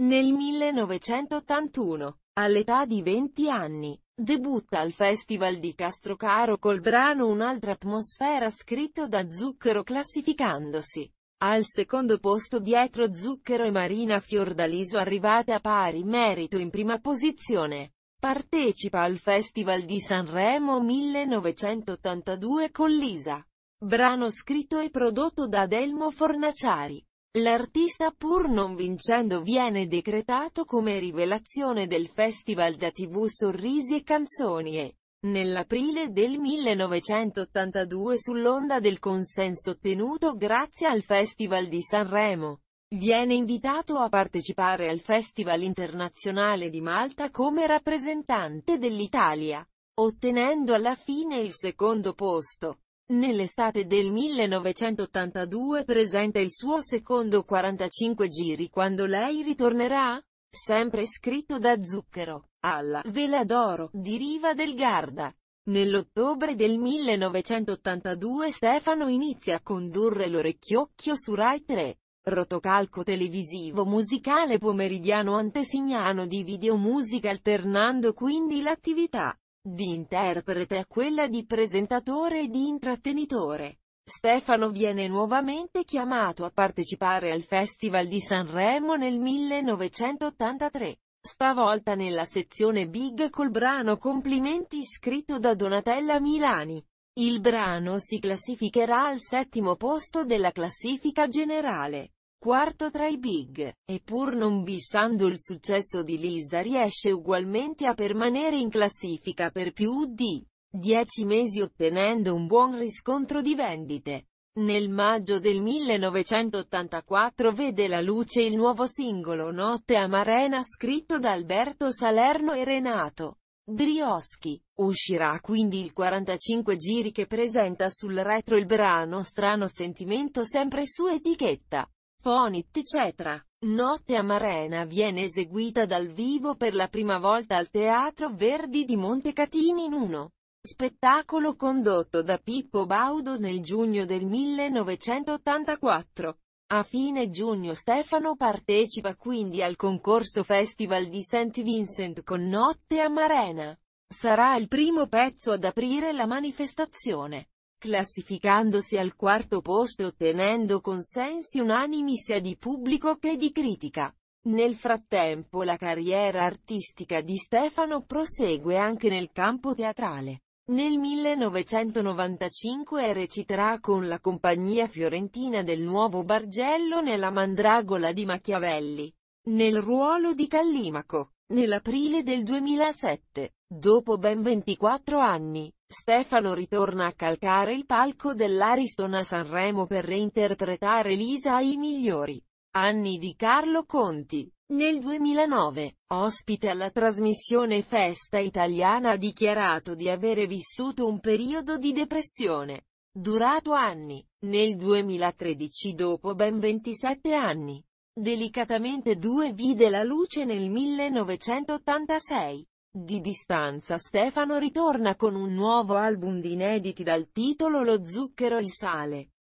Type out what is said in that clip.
Nel 1981, all'età di 20 anni, debutta al Festival di Castrocaro col brano Un'altra atmosfera scritto da Zucchero classificandosi al secondo posto dietro Zucchero e Marina Fiordaliso arrivate a pari merito in prima posizione. Partecipa al Festival di Sanremo 1982 con Lisa. Brano scritto e prodotto da Delmo Fornaciari. L'artista pur non vincendo viene decretato come rivelazione del Festival da TV Sorrisi e Canzoni e, nell'aprile del 1982 sull'onda del consenso ottenuto grazie al Festival di Sanremo, viene invitato a partecipare al Festival internazionale di Malta come rappresentante dell'Italia, ottenendo alla fine il secondo posto. Nell'estate del 1982 presenta il suo secondo 45 giri quando lei ritornerà? Sempre scritto da Zucchero, alla Vela d'Oro, di Riva del Garda. Nell'ottobre del 1982 Stefano inizia a condurre l'orecchiocchio su Rai 3. Rotocalco televisivo musicale pomeridiano antesignano di videomusica alternando quindi l'attività di interprete a quella di presentatore e di intrattenitore. Stefano viene nuovamente chiamato a partecipare al Festival di Sanremo nel 1983, stavolta nella sezione Big col brano Complimenti scritto da Donatella Milani. Il brano si classificherà al settimo posto della classifica generale. Quarto tra i big, e pur non bissando il successo di Lisa riesce ugualmente a permanere in classifica per più di 10 mesi ottenendo un buon riscontro di vendite. Nel maggio del 1984 vede la luce il nuovo singolo Notte Amarena scritto da Alberto Salerno e Renato Brioschi. Uscirà quindi il 45 giri che presenta sul retro il brano Strano Sentimento sempre su etichetta. Fonit eccetera. Notte Amarena viene eseguita dal vivo per la prima volta al Teatro Verdi di Montecatini in 1. Spettacolo condotto da Pippo Baudo nel giugno del 1984. A fine giugno Stefano partecipa quindi al concorso Festival di St. Vincent con Notte Amarena. Sarà il primo pezzo ad aprire la manifestazione classificandosi al quarto posto e ottenendo consensi unanimi sia di pubblico che di critica. Nel frattempo la carriera artistica di Stefano prosegue anche nel campo teatrale. Nel 1995 reciterà con la compagnia fiorentina del Nuovo Bargello nella Mandragola di Machiavelli, nel ruolo di Callimaco, nell'aprile del 2007, dopo ben 24 anni. Stefano ritorna a calcare il palco dell'Ariston a Sanremo per reinterpretare Lisa ai migliori anni di Carlo Conti. Nel 2009, ospite alla trasmissione Festa Italiana ha dichiarato di avere vissuto un periodo di depressione, durato anni, nel 2013 dopo ben 27 anni. Delicatamente due vide la luce nel 1986 di distanza Stefano ritorna con un nuovo album di inediti dal titolo Lo zucchero e il sale.